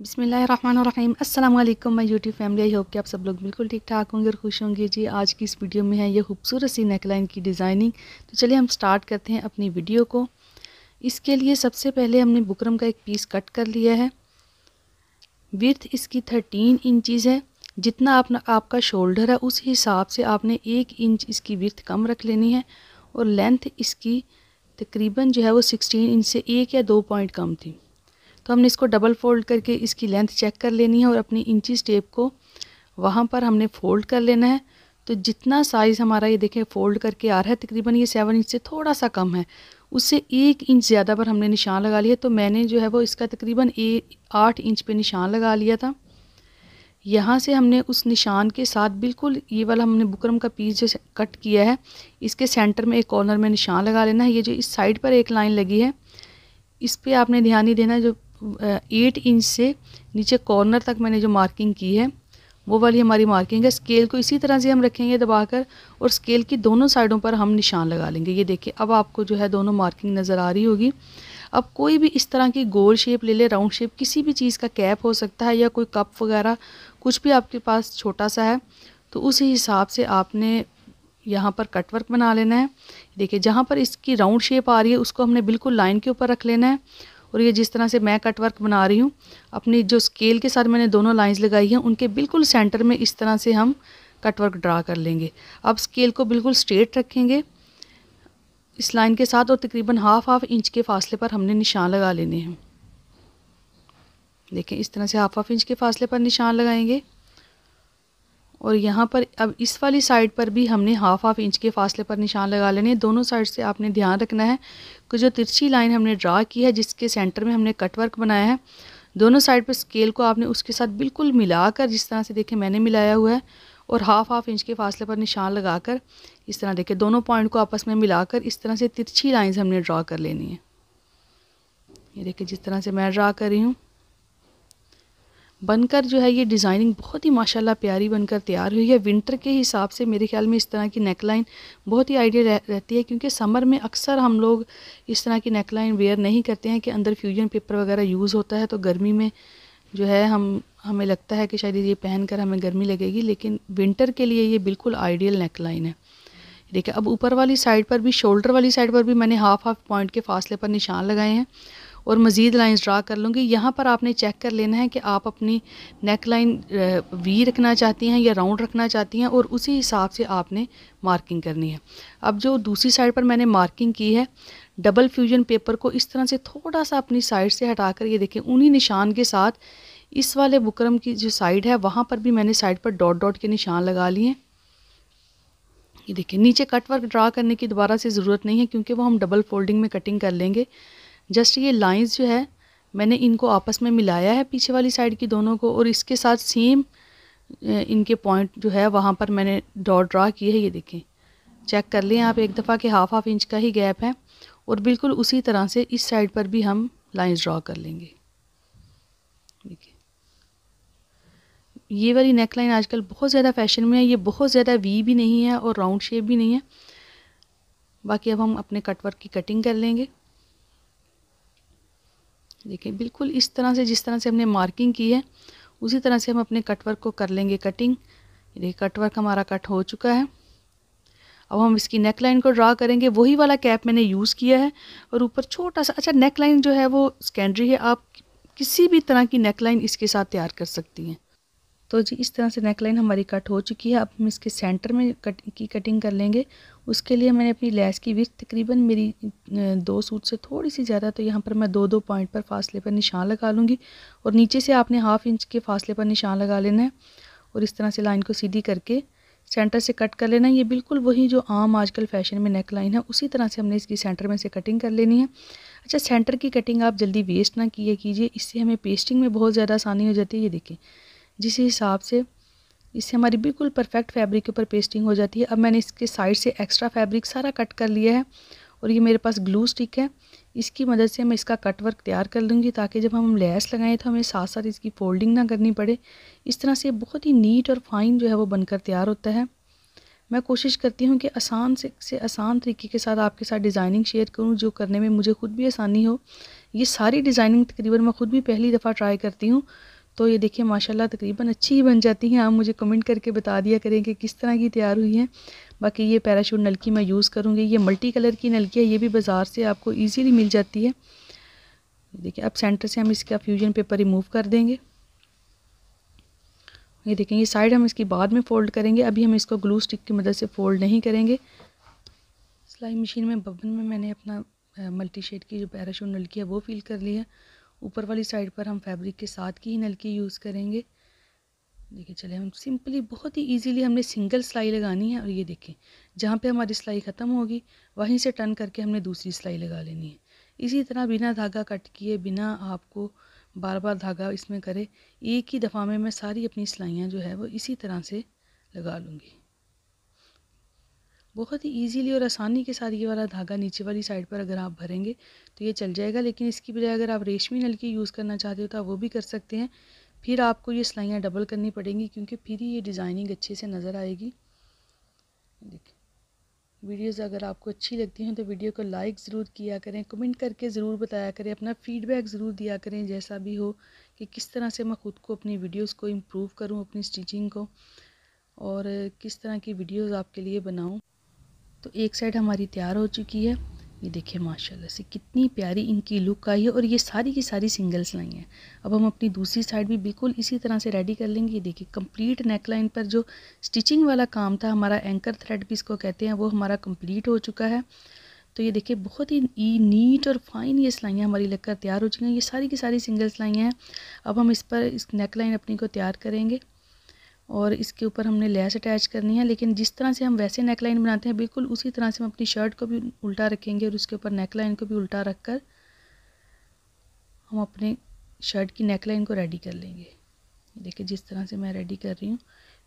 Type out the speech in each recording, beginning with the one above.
बिसमीम अल्लाम my YouTube family I hope कि आप सब लोग बिल्कुल ठीक ठाक होंगे और खुश होंगे जी आज की इस वीडियो में है ये खूबसूरत सी नेकलाइन की डिज़ाइनिंग तो चलिए हम स्टार्ट करते हैं अपनी वीडियो को इसके लिए सबसे पहले हमने बुकरम का एक पीस कट कर लिया है विर्थ इसकी थर्टीन इंचज़ है जितना अपना आपका शोल्डर है उस हिसाब से आपने एक इंच इसकी विर्थ कम रख लेनी है और लेंथ इसकी तकरीबन जो है वो सिक्सटीन इंच से एक या दो पॉइंट कम थी तो हमने इसको डबल फोल्ड करके इसकी लेंथ चेक कर लेनी है और अपनी इंची स्टेप को वहाँ पर हमने फ़ोल्ड कर लेना है तो जितना साइज़ हमारा ये देखें फ़ोल्ड करके आ रहा है तकरीबन ये सेवन इंच से थोड़ा सा कम है उससे एक इंच ज़्यादा पर हमने निशान लगा लिया तो मैंने जो है वो इसका तकरीबन ए आठ इंच पे निशान लगा लिया था यहाँ से हमने उस निशान के साथ बिल्कुल ये वाला हमने बुकरम का पीस जो कट किया है इसके सेंटर में एक कॉर्नर में निशान लगा लेना है ये जो इस साइड पर एक लाइन लगी है इस पर आपने ध्यान ही देना जो एट इंच से नीचे कॉर्नर तक मैंने जो मार्किंग की है वो वाली हमारी मार्किंग है स्केल को इसी तरह से हम रखेंगे दबाकर और स्केल की दोनों साइडों पर हम निशान लगा लेंगे ये देखिए अब आपको जो है दोनों मार्किंग नज़र आ रही होगी अब कोई भी इस तरह की गोल शेप ले ले राउंड शेप किसी भी चीज़ का कैप हो सकता है या कोई कप वगैरह कुछ भी आपके पास छोटा सा है तो उस हिसाब से आपने यहाँ पर कटवर्क बना लेना है देखिए जहाँ पर इसकी राउंड शेप आ रही है उसको हमने बिल्कुल लाइन के ऊपर रख लेना है और ये जिस तरह से मैं कटवर्क बना रही हूँ अपनी जो स्केल के साथ मैंने दोनों लाइंस लगाई हैं उनके बिल्कुल सेंटर में इस तरह से हम कटवर्क ड्रा कर लेंगे अब स्केल को बिल्कुल स्ट्रेट रखेंगे इस लाइन के साथ और तकरीबन हाफ हाफ इंच के फासले पर हमने निशान लगा लेने हैं देखें इस तरह से हाफ हाफ इंच के फासले पर निशान लगाएंगे और यहाँ पर अब इस वाली साइड पर भी हमने हाफ हाफ इंच के फासले पर निशान लगा लेने दोनों साइड से आपने ध्यान रखना है कि जो तिरछी लाइन हमने ड्रा की है जिसके सेंटर में हमने कटवर्क बनाया है दोनों साइड पर स्केल को आपने उसके साथ बिल्कुल मिलाकर जिस तरह से देखें मैंने मिलाया हुआ है और हाफ हाफ इंच के फासले पर निशान लगाकर इस तरह देखें दोनों पॉइंट को आपस में मिलाकर इस तरह से तिरछी लाइंस हमने ड्रा कर लेनी है ये देखिए जिस तरह से मैं ड्रा कर रही हूँ बनकर जो है ये डिज़ाइनिंग बहुत ही माशाल्लाह प्यारी बनकर तैयार हुई है विंटर के हिसाब से मेरे ख्याल में इस तरह की नेकलाइन बहुत ही आइडिया रह, रहती है क्योंकि समर में अक्सर हम लोग इस तरह की नेकलाइन वेयर नहीं करते हैं कि अंदर फ्यूजन पेपर वगैरह यूज़ होता है तो गर्मी में जो है हम हमें लगता है कि शायद ये पहन कर हमें गर्मी लगेगी लेकिन विंटर के लिए ये बिल्कुल आइडियल नेकलाइन है देखिए अब ऊपर वाली साइड पर भी शोल्डर वाली साइड पर भी मैंने हाफ हाफ पॉइंट के फासले पर निशान लगाए हैं और मज़ीद लाइन ड्रा कर लूँगी यहाँ पर आपने चेक कर लेना है कि आप अपनी नेक लाइन वी रखना चाहती हैं या राउंड रखना चाहती हैं और उसी हिसाब से आपने मार्किंग करनी है अब जो दूसरी साइड पर मैंने मार्किंग की है डबल फ्यूजन पेपर को इस तरह से थोड़ा सा अपनी साइड से हटा कर ये देखें उन्हीं निशान के साथ इस वाले बुकरम की जो साइड है वहाँ पर भी मैंने साइड पर डॉट डॉट के निशान लगा लिए हैं ये देखिए नीचे कट वर्क ड्रा करने की दोबारा से ज़रूरत नहीं है क्योंकि वो हम डबल फोल्डिंग में कटिंग कर लेंगे जस्ट ये लाइंस जो है मैंने इनको आपस में मिलाया है पीछे वाली साइड की दोनों को और इसके साथ सेम इनके पॉइंट जो है वहाँ पर मैंने डॉट ड्रा किए है ये देखें चेक कर लें आप एक दफ़ा के हाफ हाफ इंच का ही गैप है और बिल्कुल उसी तरह से इस साइड पर भी हम लाइंस ड्रा कर लेंगे देखिए ये वाली नेक लाइन आजकल बहुत ज़्यादा फैशन में है ये बहुत ज़्यादा वी भी नहीं है और राउंड शेप भी नहीं है बाकी अब हम अपने कटवर्क की कटिंग कर लेंगे देखिए बिल्कुल इस तरह से जिस तरह से हमने मार्किंग की है उसी तरह से हम अपने कटवर्क को कर लेंगे कटिंग ये देखिए कटवर्क हमारा कट हो चुका है अब हम इसकी नेक लाइन को ड्रा करेंगे वही वाला कैप मैंने यूज़ किया है और ऊपर छोटा सा अच्छा नेक लाइन जो है वो स्केंड्री है आप किसी भी तरह की नेक लाइन इसके साथ तैयार कर सकती हैं तो जी इस तरह से नेक लाइन हमारी कट हो चुकी है अब हम इसके सेंटर में कट की कटिंग कर लेंगे उसके लिए मैंने अपनी लेस की विथ तकरीबन मेरी दो सूट से थोड़ी सी ज़्यादा तो यहाँ पर मैं दो दो पॉइंट पर फासले पर निशान लगा लूँगी और नीचे से आपने हाफ़ इंच के फासले पर निशान लगा लेना है और इस तरह से लाइन को सीधी करके सेंटर से कट कर लेना ये बिल्कुल वही जो आम आजकल फैशन में नेक लाइन है उसी तरह से हमने इसकी सेंटर में से कटिंग कर लेनी है अच्छा सेंटर की कटिंग आप जल्दी वेस्ट ना किए कीजिए इससे हमें पेस्टिंग में बहुत ज़्यादा आसानी हो जाती है ये देखें जिस हिसाब से इससे हमारी बिल्कुल परफेक्ट फैब्रिक के ऊपर पेस्टिंग हो जाती है अब मैंने इसके साइड से एक्स्ट्रा फैब्रिक सारा कट कर लिया है और ये मेरे पास ग्लू स्टिक है इसकी मदद से मैं इसका कट वर्क तैयार कर लूँगी ताकि जब हम लेस लगाएं तो हमें साथ साथ इसकी फोल्डिंग ना करनी पड़े इस तरह से बहुत ही नीट और फाइन जो है वो बनकर तैयार होता है मैं कोशिश करती हूँ कि आसान से से आसान तरीके के साथ आपके साथ डिज़ाइनिंग शेयर करूँ जो करने में मुझे खुद भी आसानी हो ये सारी डिज़ाइनिंग तकरीबन मैं खुद भी पहली दफ़ा ट्राई करती हूँ तो ये देखिए माशाल्लाह तकरीबन अच्छी ही बन जाती हैं आप मुझे कमेंट करके बता दिया करें कि किस तरह की तैयार हुई हैं बाकी ये पैराशूट नलकी मैं यूज़ करूँगी ये मल्टी कलर की नलकी है ये भी बाज़ार से आपको ईजीली मिल जाती है देखिए अब सेंटर से हम इसका फ्यूजन पेपर रिमूव कर देंगे ये देखें ये साइड हम इसकी बाद में फ़ोल्ड करेंगे अभी हम इसको ग्लू स्टिक की मदद से फ़ोल्ड नहीं करेंगे सिलाई मशीन में बबन में मैंने अपना मल्टी शेड की जो पैराशूट नलकी है वो फिल कर ली है ऊपर वाली साइड पर हम फैब्रिक के साथ की ही नलकी यूज़ करेंगे देखिए चले हम सिंपली बहुत ही इजीली हमने सिंगल सिलाई लगानी है और ये देखें जहाँ पे हमारी सिलाई ख़त्म होगी वहीं से टर्न करके हमने दूसरी सिलाई लगा लेनी है इसी तरह बिना धागा कट किए बिना आपको बार बार धागा इसमें करे एक ही दफ़ा में मैं सारी अपनी सिलाइयाँ जो है वो इसी तरह से लगा लूँगी बहुत ही ईजीली और आसानी के साथ ये वाला धागा नीचे वाली साइड पर अगर आप भरेंगे तो ये चल जाएगा लेकिन इसकी बजाय अगर आप रेशमी नलकी यूज़ करना चाहते हो तो आप वो भी कर सकते हैं फिर आपको ये सिलाइयाँ डबल करनी पड़ेंगी क्योंकि फिर ही ये डिज़ाइनिंग अच्छे से नज़र आएगी देखिए वीडियोस अगर आपको अच्छी लगती हैं तो वीडियो को लाइक ज़रूर किया करें कमेंट करके ज़रूर बताया करें अपना फीडबैक ज़रूर दिया करें जैसा भी हो कि किस तरह से मैं ख़ुद को अपनी वीडियोस को इम्प्रूव करूं अपनी स्टिचिंग को और किस तरह की वीडियोस आपके लिए बनाऊं तो एक साइड हमारी तैयार हो चुकी है ये देखिए माशाल्लाह से कितनी प्यारी इनकी लुक आई है और ये सारी की सारी सिंगल्स लाइन हैं अब हम अपनी दूसरी साइड भी बिल्कुल इसी तरह से रेडी कर लेंगे ये देखिए कंप्लीट नेक लाइन पर जो स्टिचिंग वाला काम था हमारा एंकर थ्रेड भी इसको कहते हैं वो हमारा कंप्लीट हो चुका है तो ये देखिए बहुत ही नीट और फाइन ये सिलाइयाँ हमारी लगकर तैयार हो चुकी हैं ये सारी की सारी सिंगल सिलाइयाँ हैं अब हम इस पर इस नेक लाइन अपनी को तैयार करेंगे और इसके ऊपर हमने लेस अटैच करनी है लेकिन जिस तरह से हम वैसे नेक लाइन बनाते हैं बिल्कुल उसी तरह से हम अपनी शर्ट को भी उल्टा रखेंगे और उसके ऊपर नेक लाइन को भी उल्टा रख कर हम अपने शर्ट की नेक लाइन को रेडी कर लेंगे देखिए जिस तरह से मैं रेडी कर रही हूँ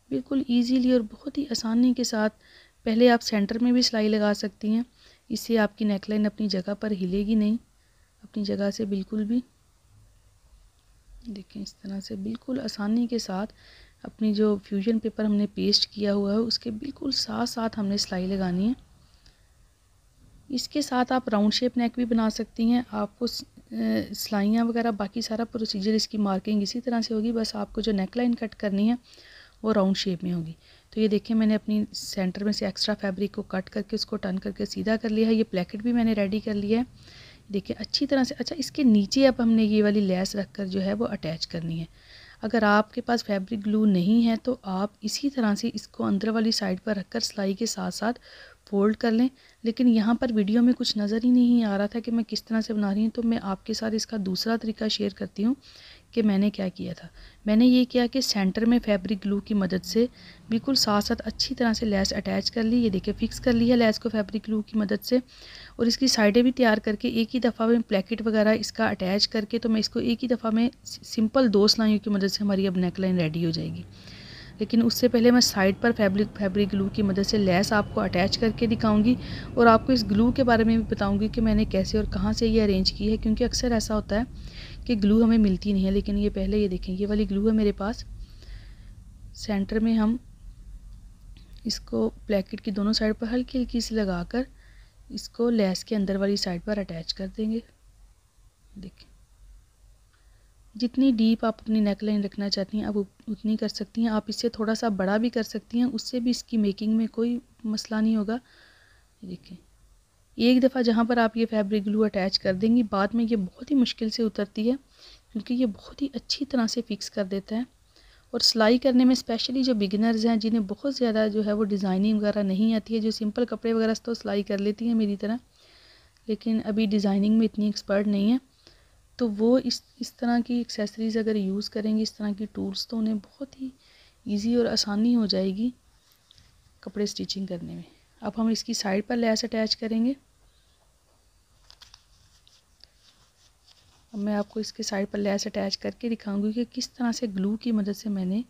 बिल्कुल ईजीली और बहुत ही आसानी के साथ पहले आप सेंटर में भी सिलाई लगा सकती हैं इससे आपकी नेकलाइन अपनी जगह पर हिलेगी नहीं अपनी जगह से बिल्कुल भी देखें इस तरह से बिल्कुल आसानी के साथ अपनी जो फ्यूजन पेपर हमने पेस्ट किया हुआ है उसके बिल्कुल साथ साथ हमने सिलाई लगानी है इसके साथ आप राउंड शेप नेक भी बना सकती हैं आपको सिलाइयाँ वगैरह बाकी सारा प्रोसीजर इसकी मार्किंग इसी तरह से होगी बस आपको जो नेक लाइन कट करनी है वो राउंड शेप में होगी तो ये देखिए मैंने अपनी सेंटर में से एक्स्ट्रा फैब्रिक को कट करके उसको टर्न करके सीधा कर लिया है ये प्लेकेट भी मैंने रेडी कर लिया है देखिए अच्छी तरह से अच्छा इसके नीचे अब हमने ये वाली लेस रख कर जो है वो अटैच करनी है अगर आपके पास फैब्रिक ग्लू नहीं है तो आप इसी तरह से इसको अंदर वाली साइड पर रखकर सिलाई के साथ साथ फोल्ड कर लें लेकिन यहाँ पर वीडियो में कुछ नज़र ही नहीं आ रहा था कि मैं किस तरह से बना रही हूँ तो मैं आपके साथ इसका दूसरा तरीका शेयर करती हूँ कि मैंने क्या किया था मैंने ये किया कि सेंटर में फैब्रिक ग्लू की मदद से बिल्कुल साथ साथ अच्छी तरह से लेस अटैच कर ली ये देखिए फ़िक्स कर ली है लेस को फैब्रिक ग्लू की मदद से और इसकी साइडें भी तैयार करके एक ही दफ़ा में प्लेकेट वगैरह इसका अटैच करके तो मैं इसको एक ही दफ़ा में सिंपल दो सिलाइयों की मदद से हमारी अब नेक लाइन रेडी हो जाएगी लेकिन उससे पहले मैं साइड पर फैब्रिक फैब्रिक ग्लू की मदद से लेस आपको अटैच करके दिखाऊंगी और आपको इस ग्लू के बारे में भी बताऊंगी कि मैंने कैसे और कहाँ से ये अरेंज की है क्योंकि अक्सर ऐसा होता है कि ग्लू हमें मिलती नहीं है लेकिन ये पहले ये देखें ये वाली ग्लू है मेरे पास सेंटर में हम इसको ब्लैकेट की दोनों साइड पर हल्की हल्की से लगा कर इसको लेस के अंदर वाली साइड पर अटैच कर देंगे देखें जितनी डीप आप अपनी नेक लाइन रखना चाहती हैं आप उतनी कर सकती हैं आप इससे थोड़ा सा बड़ा भी कर सकती हैं उससे भी इसकी मेकिंग में कोई मसला नहीं होगा देखें एक दफ़ा जहाँ पर आप ये फैब्रिक ग्लू अटैच कर देंगी बाद में ये बहुत ही मुश्किल से उतरती है क्योंकि ये बहुत ही अच्छी तरह से फ़िक्स कर देता है और सिलाई करने में स्पेशली जो बिगिनर्स हैं जिन्हें बहुत ज़्यादा जो है वो डिज़ाइनिंग वगैरह नहीं आती है जो सिंपल कपड़े वगैरह से तो सिलाई कर लेती हैं मेरी तरह लेकिन अभी डिज़ाइनिंग में इतनी एक्सपर्ट नहीं है तो वो इस इस तरह की एक्सेसरीज़ अगर यूज़ करेंगे इस तरह की टूल्स तो उन्हें बहुत ही ईजी और आसानी हो जाएगी कपड़े स्टिचिंग करने में अब हम इसकी साइड पर लैस अटैच करेंगे अब मैं आपको इसके साइड पर लेस अटैच करके दिखाऊंगी कि किस तरह से ग्लू की मदद से मैंने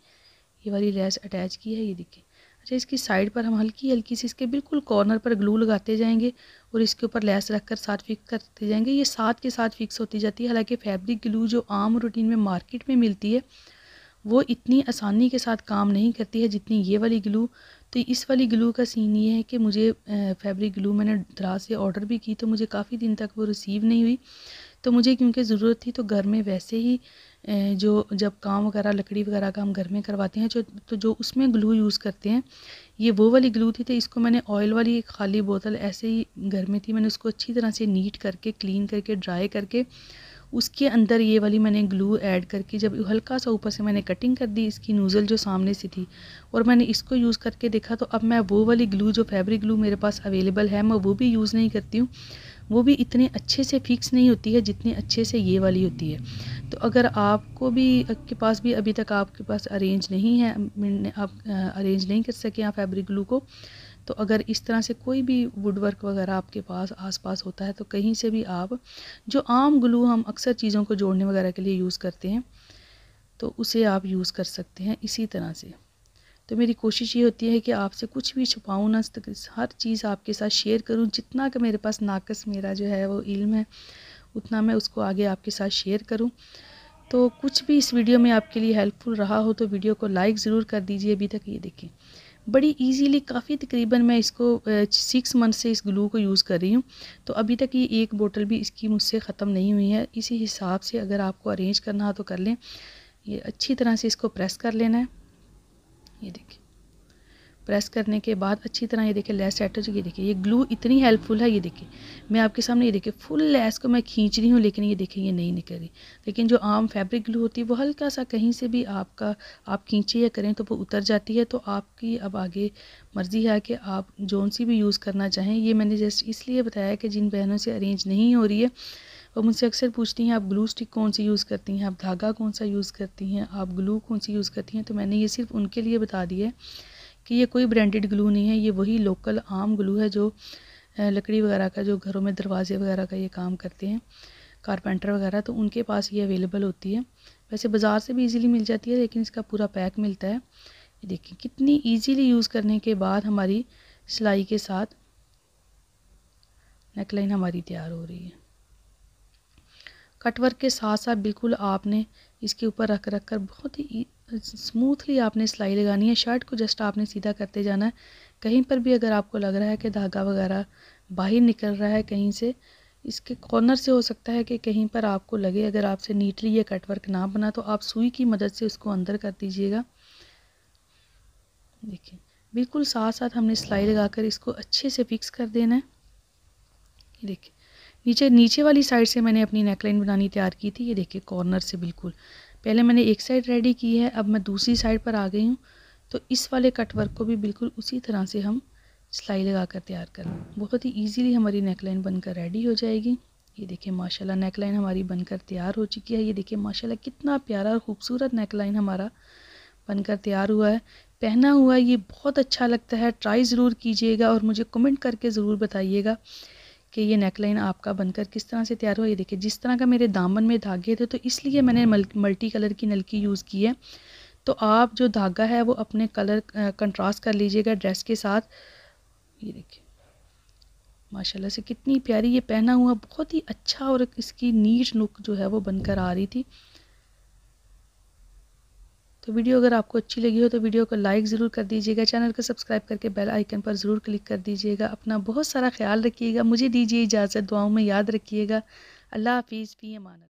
ये वाली लेस अटैच की है ये देखिए अच्छा इसकी साइड पर हम हल्की हल्की सी इसके बिल्कुल कॉर्नर पर ग्लू लगाते जाएंगे और इसके ऊपर लेस रख कर साथ फिक्स करते जाएंगे ये साथ के साथ फिक्स होती जाती है हालाँकि फैब्रिक ग्लू जो आम रूटीन में मार्केट में मिलती है वो इतनी आसानी के साथ काम नहीं करती है जितनी ये वाली ग्लू तो इस वाली ग्लू का सीन ये है कि मुझे फैब्रिक ग्लू मैंने दराज से ऑर्डर भी की तो मुझे काफ़ी दिन तक वो रिसीव नहीं हुई तो मुझे क्योंकि ज़रूरत थी तो घर में वैसे ही जो जब काम वगैरह लकड़ी वगैरह का हम घर में करवाते हैं जो तो जो उसमें ग्लू यूज़ करते हैं ये वो वाली ग्लू थी तो इसको मैंने ऑयल वाली एक खाली बोतल ऐसे ही घर में थी मैंने उसको अच्छी तरह से नीट करके क्लीन करके ड्राई करके उसके अंदर ये वाली मैंने ग्लू ऐड करके जब हल्का सा ऊपर से मैंने कटिंग कर दी इसकी नोज़ल जो सामने से थी और मैंने इसको यूज़ करके देखा तो अब मैं वो वाली ग्लू जो फैब्रिक ग्लू मेरे पास अवेलेबल है मैं वो भी यूज़ नहीं करती हूँ वो भी इतने अच्छे से फिक्स नहीं होती है जितने अच्छे से ये वाली होती है तो अगर आपको भी के पास भी अभी तक आपके पास अरेंज नहीं है आप अरेंज नहीं कर सके आप फैब्रिक ग्लू को तो अगर इस तरह से कोई भी वुडवर्क वगैरह आपके पास आसपास होता है तो कहीं से भी आप जो आम ग्लू हम अक्सर चीज़ों को जोड़ने वगैरह के लिए यूज़ करते हैं तो उसे आप यूज़ कर सकते हैं इसी तरह से तो मेरी कोशिश ये होती है कि आपसे कुछ भी छुपाऊँ ना तो हर चीज़ आपके साथ शेयर करूँ जितना का मेरे पास नाकस मेरा जो है वो इल्म है उतना मैं उसको आगे आपके साथ शेयर करूँ तो कुछ भी इस वीडियो में आपके लिए हेल्पफुल रहा हो तो वीडियो को लाइक ज़रूर कर दीजिए अभी तक ये देखें बड़ी इजीली काफ़ी तकरीबन मैं इसको सिक्स मंथ से इस ग्लू को यूज़ कर रही हूँ तो अभी तक ये एक बोतल भी इसकी मुझसे ख़त्म नहीं हुई है इसी हिसाब से अगर आपको अरेंज करना हो तो कर लें ये अच्छी तरह से इसको प्रेस कर लेना है ये देखिए प्रेस करने के बाद अच्छी तरह ये देखिए लेस सेट हो चुकी है देखिए ये ग्लू इतनी हेल्पफुल है ये देखिए मैं आपके सामने ये देखिए फुल लेस को मैं खींच रही हूँ लेकिन ये देखिए ये नहीं निकल रही लेकिन जो आम फैब्रिक ग्लू होती है वो हल्का सा कहीं से भी आपका आप खींचे या करें तो वो उतर जाती है तो आपकी अब आगे मर्ज़ी है कि आप जौन सी भी यूज़ करना चाहें ये मैंने जस्ट इसलिए बताया कि जिन बहनों से अरेंज नहीं हो रही है और मुझसे अक्सर पूछती हैं आप ग्लू स्टिक कौन सी यूज़ करती हैं आप धागा कौन सा यूज़ करती हैं आप ग्लू कौन सी यूज़ करती हैं तो मैंने ये सिर्फ उनके लिए बता दिया है कि ये कोई ब्रांडेड ग्लू नहीं है ये वही लोकल आम ग्लू है जो लकड़ी वगैरह का जो घरों में दरवाजे वगैरह का ये काम करते हैं कारपेंटर वगैरह तो उनके पास ये अवेलेबल होती है वैसे बाज़ार से भी इजीली मिल जाती है लेकिन इसका पूरा पैक मिलता है ये देखिए कितनी इजीली यूज़ करने के बाद हमारी सिलाई के साथ नेकलाइन हमारी तैयार हो रही है कटवर्क के साथ साथ बिल्कुल आपने इसके ऊपर रख रख कर बहुत ही स्मूथली आपने सिलाई लगानी है शर्ट को जस्ट आपने सीधा करते जाना है कहीं पर भी अगर आपको लग रहा है कि धागा वगैरह बाहर निकल रहा है कहीं से इसके कॉर्नर से हो सकता है कि कहीं पर आपको लगे अगर आपसे नीटली ये कटवर्क ना बना तो आप सुई की मदद से उसको अंदर कर दीजिएगा देखिए बिल्कुल साथ साथ हमने सिलाई लगाकर इसको अच्छे से फिक्स कर देना है देखिए नीचे नीचे वाली साइड से मैंने अपनी नेकलाइन बनानी तैयार की थी ये देखिए कॉर्नर से बिल्कुल पहले मैंने एक साइड रेडी की है अब मैं दूसरी साइड पर आ गई हूँ तो इस वाले कटवर्क को भी बिल्कुल उसी तरह से हम सिलाई लगा कर तैयार करें बहुत ही ईजीली हमारी नेकलाइन बनकर रेडी हो जाएगी ये देखिए माशाल्लाह नेकलाइन हमारी बनकर तैयार हो चुकी है ये देखिए माशाल्लाह कितना प्यारा और ख़ूबसूरत नेकलाइन हमारा बनकर तैयार हुआ है पहना हुआ ये बहुत अच्छा लगता है ट्राई ज़रूर कीजिएगा और मुझे कमेंट करके ज़रूर बताइएगा कि ये नेकलाइन आपका बनकर किस तरह से तैयार हुआ ये देखिए जिस तरह का मेरे दामन में धागे थे तो इसलिए मैंने मल्टी कलर की नलकी यूज़ की है तो आप जो धागा है वो अपने कलर कंट्रास्ट कर लीजिएगा ड्रेस के साथ ये देखिए माशाल्लाह से कितनी प्यारी ये पहना हुआ बहुत ही अच्छा और इसकी नीट नुक जो है वो बनकर आ रही थी तो वीडियो अगर आपको अच्छी लगी हो तो वीडियो को लाइक ज़रूर कर दीजिएगा चैनल को सब्सक्राइब करके बेल आइकन पर ज़रूर क्लिक कर दीजिएगा अपना बहुत सारा ख्याल रखिएगा मुझे दीजिए इजाज़त दुआओं में याद रखिएगा अल्लाह हाफिज़ भी अमानत